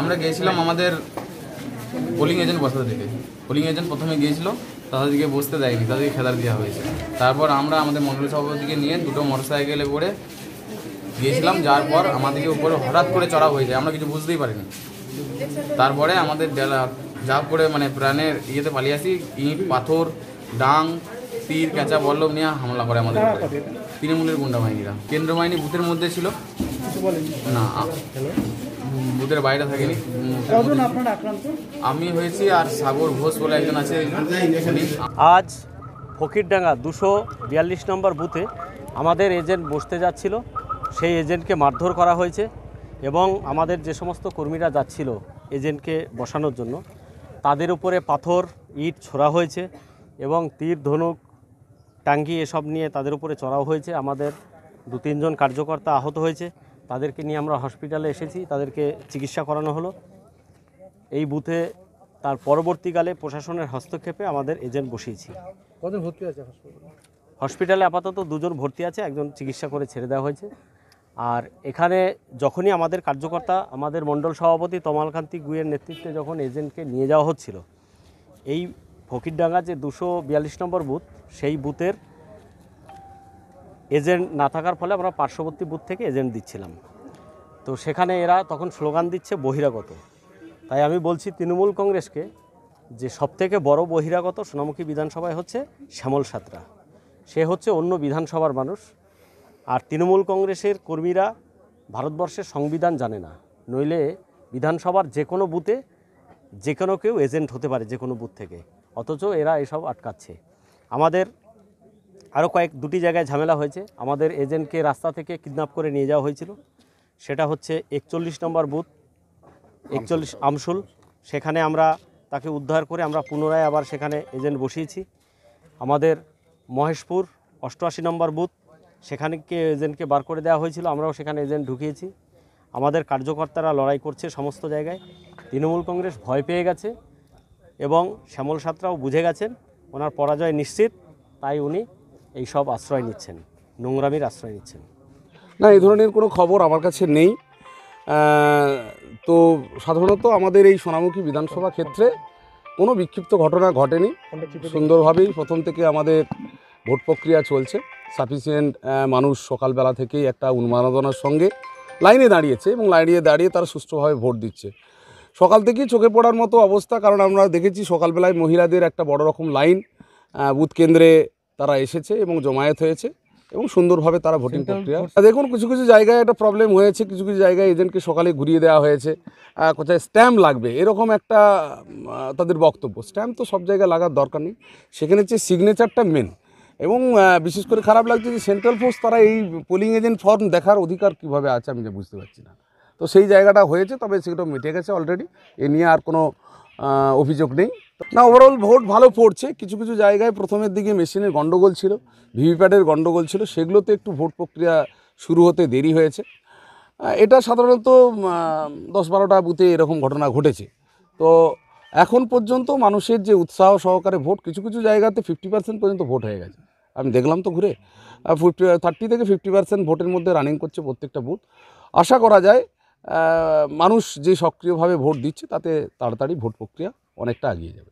আমরা গিয়েছিলাম আমাদের পোলিং এজেন্ট বসাতে দিকে পোলিং এজেন্ট প্রথমে গিয়েছিল তাদেরকে বসতে দেয়নি তাদেরকে খেলার দেওয়া হয়েছে তারপর আমরা আমাদের মন্ডলী সভাপতিকে নিয়ে দুটো মোটর সাইকেলে করে গিয়েছিলাম যার পর আমাদেরকে উপরে হঠাৎ করে চড়া হয়ে যায় আমরা কিছু বুঝতেই পারিনি তারপরে আমাদের ডেলা যা করে মানে প্রাণের ইয়েতে পালিয়ে আসি ইঁট পাথর ডাং তীর কাঁচা বল্লভ নিয়ে হামলা করে আমাদের তৃণমূলের গুন্ডা বাহিনীরা কেন্দ্র বাহিনী বুথের মধ্যে ছিল না বুথের বাইরে থাকিনি আমি হয়েছি আর সাগর ঘোষ বলে একজন আছে আজ ফকিরডাঙ্গা দুশো বিয়াল্লিশ নম্বর বুথে আমাদের এজেন্ট বসতে যাচ্ছিল সেই এজেন্টকে মারধর করা হয়েছে এবং আমাদের যে সমস্ত কর্মীরা যাচ্ছিল এজেন্টকে বসানোর জন্য তাদের উপরে পাথর ইট ছোড়া হয়েছে এবং তীর ধনুক টাঙ্গি এসব নিয়ে তাদের উপরে চড়াও হয়েছে আমাদের দু তিনজন কার্যকর্তা আহত হয়েছে তাদেরকে নিয়ে আমরা হসপিটালে এসেছি তাদেরকে চিকিৎসা করানো হলো এই বুথে তার পরবর্তীকালে প্রশাসনের হস্তক্ষেপে আমাদের এজেন্ট বসিয়েছি কজন ভর্তি আছে হসপিটালে হসপিটালে আপাতত দুজন ভর্তি আছে একজন চিকিৎসা করে ছেড়ে দেওয়া হয়েছে আর এখানে যখনই আমাদের কার্যকর্তা আমাদের মণ্ডল সভাপতি তমালকান্তি গুয়ের নেতৃত্বে যখন এজেন্টকে নিয়ে যাওয়া হচ্ছিল এই ফকিরডাঙ্গা যে দুশো বিয়াল্লিশ নম্বর বুথ সেই বুথের এজেন্ট না থাকার ফলে আমরা পার্শ্ববর্তী বুথ থেকে এজেন্ট দিচ্ছিলাম তো সেখানে এরা তখন স্লোগান দিচ্ছে বহিরাগত তাই আমি বলছি তৃণমূল কংগ্রেসকে যে সবথেকে বড় বহিরাগত সোনামুখী বিধানসভায় হচ্ছে শ্যামল সাতরা সে হচ্ছে অন্য বিধানসভার মানুষ আর তৃণমূল কংগ্রেসের কর্মীরা ভারতবর্ষের সংবিধান জানে না নইলে বিধানসভার যে কোনো বুথে যে কোনো কেউ এজেন্ট হতে পারে যে কোনো বুথ থেকে অথচ এরা এসব আটকাচ্ছে আমাদের আরও কয়েক দুটি জায়গায় ঝামেলা হয়েছে আমাদের এজেন্টকে রাস্তা থেকে কিডন্যাপ করে নিয়ে যাওয়া হয়েছিল সেটা হচ্ছে একচল্লিশ নম্বর বুথ একচল্লিশ আমসুল সেখানে আমরা তাকে উদ্ধার করে আমরা পুনরায় আবার সেখানে এজেন্ট বসিয়েছি আমাদের মহেশপুর অষ্টআশি নম্বর বুথ সেখানকে এজেন্টকে বার করে দেওয়া হয়েছিল আমরাও সেখানে এজেন্ট ঢুকিয়েছি আমাদের কার্যকর্তারা লড়াই করছে সমস্ত জায়গায় তৃণমূল কংগ্রেস ভয় পেয়ে গেছে এবং শ্যামল সাতরাও বুঝে গেছেন ওনার পরাজয় নিশ্চিত তাই উনি এই সব আশ্রয় নিচ্ছেন নোংরামির আশ্রয় নিচ্ছেন না এই ধরনের কোনো খবর আমার কাছে নেই তো সাধারণত আমাদের এই সোনামুখী বিধানসভা ক্ষেত্রে কোনো বিক্ষিপ্ত ঘটনা ঘটেনি সুন্দরভাবেই প্রথম থেকে আমাদের ভোট প্রক্রিয়া চলছে সাফিসিয়েন্ট মানুষ সকালবেলা থেকেই একটা উন্মাদনার সঙ্গে লাইনে দাঁড়িয়েছে এবং লাইনে দাঁড়িয়ে তারা সুষ্ঠুভাবে ভোট দিচ্ছে সকাল থেকেই চোখে পড়ার মতো অবস্থা কারণ আমরা দেখেছি সকালবেলায় মহিলাদের একটা বড় রকম লাইন বুথ কেন্দ্রে তারা এসেছে এবং জমায়েত হয়েছে এবং সুন্দরভাবে তারা ভোটিং প্রক্রিয়া দেখুন কিছু কিছু জায়গায় একটা প্রবলেম হয়েছে কিছু কিছু জায়গায় এজেন্টকে সকালে ঘুরিয়ে দেওয়া হয়েছে কোথায় স্ট্যাম্প লাগবে এরকম একটা তাদের বক্তব্য স্ট্যাম্প তো সব জায়গায় লাগার দরকার নেই সেখানে হচ্ছে সিগনেচারটা মেন এবং বিশেষ করে খারাপ লাগছে যে সেন্ট্রাল ফোর্স তারা এই পোলিং এজেন্ট ফর্ম দেখার অধিকার কিভাবে আছে আমি বুঝতে পারছি না তো সেই জায়গাটা হয়েছে তবে সেটা মিটে গেছে অলরেডি এ নিয়ে আর কোনো অভিযোগ নেই না ওভারঅল ভোট ভালো পড়ছে কিছু কিছু জায়গায় প্রথমের দিকে মেশিনের গণ্ডগোল ছিল ভিভিপ্যাটের গণ্ডগোল ছিল সেগুলোতে একটু ভোট প্রক্রিয়া শুরু হতে দেরি হয়েছে এটা সাধারণত দশ বারোটা বুথে এরকম ঘটনা ঘটেছে তো এখন পর্যন্ত মানুষের যে উৎসাহ সহকারে ভোট কিছু কিছু জায়গাতে ফিফটি পার্সেন্ট পর্যন্ত ভোট হয়ে গেছে আমি দেখলাম তো ঘুরে ফিফটি থার্টি থেকে ফিফটি পার্সেন্ট ভোটের মধ্যে রানিং করছে প্রত্যেকটা বুথ আশা করা যায় মানুষ যে সক্রিয়ভাবে ভোট দিচ্ছে তাতে তাড়াতাড়ি ভোট প্রক্রিয়া অনেকটা এগিয়ে যাবে